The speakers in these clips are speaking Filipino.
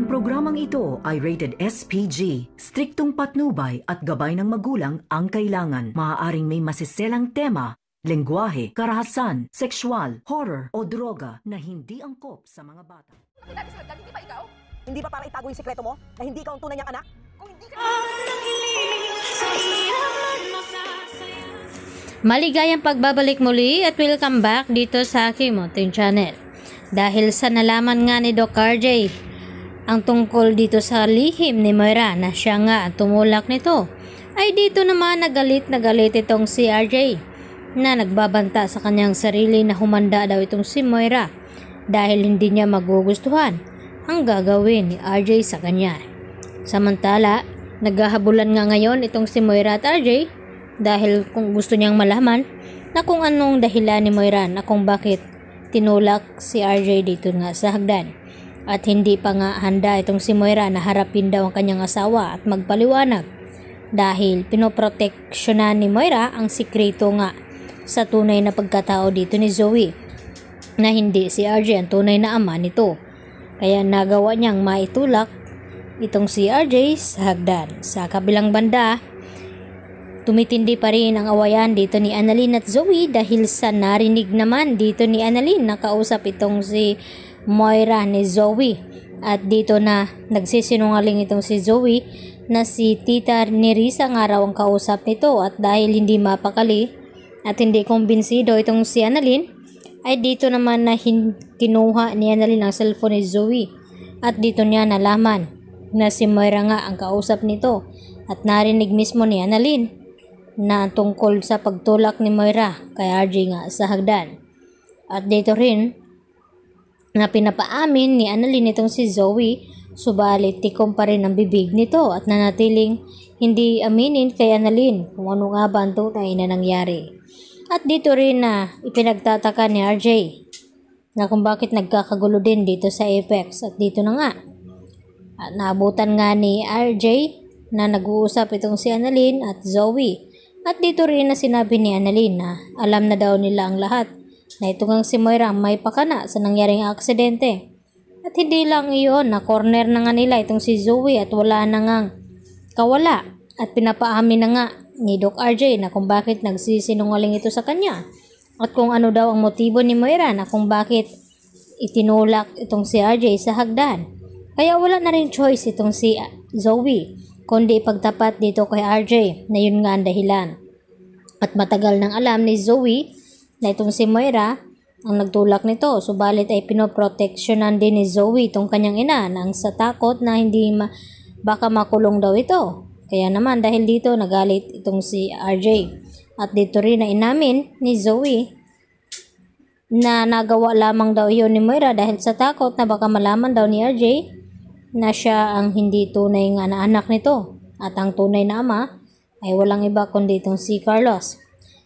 Ang programang ito ay rated SPG. Striktong patnubay at gabay ng magulang ang kailangan. Maaaring may masiselang tema, lengguwahe, karahasan, sexual, horror o droga na hindi angkop sa mga bata. Sinabi sa hindi pa ikaw? Hindi pa para itago yung sikreto mo? Na hindi ka ang tunay niyang anak? Kung hindi ka... Maligayang pagbabalik muli at welcome back dito sa Kimotin Channel. Dahil sa nalaman nga ni Doc RJ ang tungkol dito sa lihim ni Moira na siya nga tumulak nito ay dito naman nagalit na galit itong si RJ na nagbabanta sa kanyang sarili na humanda daw itong si Moira dahil hindi niya magugustuhan ang gagawin ni RJ sa kanya. Samantala, naghahabulan nga ngayon itong si Moira at RJ dahil kung gusto niyang malaman na kung anong dahilan ni Moira na kung bakit tinulak si RJ dito nga sa hagdan at hindi pa nga handa itong si Moira na harapin daw ang kanyang asawa at magpaliwanag dahil pinoproteksyonan ni Moira ang sikreto nga sa tunay na pagkatao dito ni Zoe na hindi si RJ ang tunay na ama nito. Kaya nagawa niyang maitulak itong si RJ sa hagdan. Sa kabilang banda, Tumitindi pa rin ang awayan dito ni Annalyn at Zoe dahil sa narinig naman dito ni Annalyn na kausap itong si Moira ni Zoe. At dito na nagsisinungaling itong si Zoe na si Tita Risa nga raw ang kausap nito at dahil hindi mapakali at hindi kumbinsido itong si Annalyn ay dito naman na hin- kinuha ni Annalyn ang cellphone ni Zoe at dito niya nalaman na si Moira nga ang kausap nito at narinig mismo ni Annalyn na tungkol sa pagtulak ni Moira kay RJ nga sa hagdan. At dito rin na pinapaamin ni Annalyn itong si Zoe subalit tikom pa rin ang bibig nito at nanatiling hindi aminin kay Annalyn kung ano nga ba ang tunay na nangyari. At dito rin na ipinagtataka ni RJ na kung bakit nagkakagulo din dito sa Apex at dito na nga. At naabutan nga ni RJ na nag-uusap itong si Annalyn at Zoe at dito rin na sinabi ni Annalyn na alam na daw nila ang lahat na ito ngang si Moira may pakana sa nangyaring aksidente. At hindi lang iyon na corner na nga nila itong si Zoe at wala na ngang kawala at pinapaamin na nga ni Doc RJ na kung bakit nagsisinungaling ito sa kanya at kung ano daw ang motibo ni Moira na kung bakit itinulak itong si RJ sa hagdan. Kaya wala na rin choice itong si Zoe, kundi pagtapat dito kay RJ na yun nga ang dahilan. At matagal nang alam ni Zoe na itong si Moira ang nagtulak nito. Subalit ay pinoproteksyonan din ni Zoe itong kanyang ina nang sa takot na hindi ma- baka makulong daw ito. Kaya naman dahil dito nagalit itong si RJ. At dito rin na inamin ni Zoe na nagawa lamang daw iyon ni Moira dahil sa takot na baka malaman daw ni RJ na siya ang hindi tunay nga na anak nito at ang tunay na ama ay walang iba kundi itong si Carlos.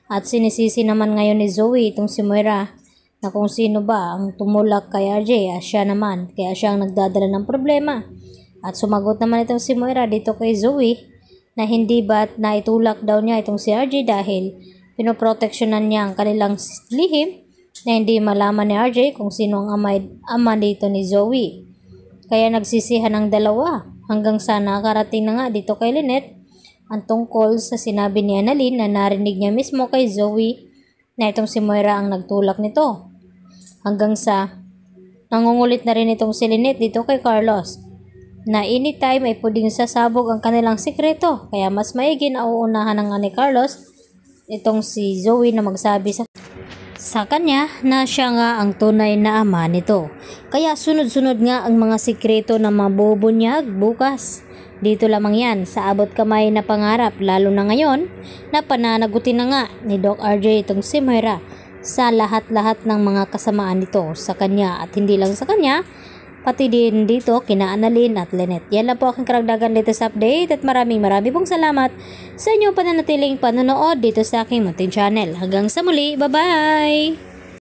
At sinisisi naman ngayon ni Zoe itong si Moira na kung sino ba ang tumulak kay RJ at siya naman kaya siya ang nagdadala ng problema. At sumagot naman itong si Moira dito kay Zoe na hindi ba't naitulak daw niya itong si RJ dahil pinoproteksyonan niya ang kanilang lihim na hindi malaman ni RJ kung sino ang ama, ama dito ni Zoe. Kaya nagsisihan ang dalawa hanggang sana karating na nga dito kay Lynette ang tungkol sa sinabi ni Annalyn na narinig niya mismo kay Zoe na itong si Moira ang nagtulak nito. Hanggang sa nangungulit na rin itong si Lynette dito kay Carlos na anytime ay puding sasabog ang kanilang sikreto kaya mas maigi na uunahan ng ni Carlos itong si Zoe na magsabi sa sa kanya na siya nga ang tunay na ama nito. Kaya sunod-sunod nga ang mga sikreto na mabubunyag bukas. Dito lamang yan sa abot kamay na pangarap lalo na ngayon na pananagutin na nga ni Doc RJ itong si Moira sa lahat-lahat ng mga kasamaan nito sa kanya at hindi lang sa kanya pati din dito kina Annalyn at Lynette. Yan lang po aking karagdagan dito sa update at maraming maraming pong salamat sa inyong pananatiling panonood dito sa aking munting channel. Hanggang sa muli, bye-bye!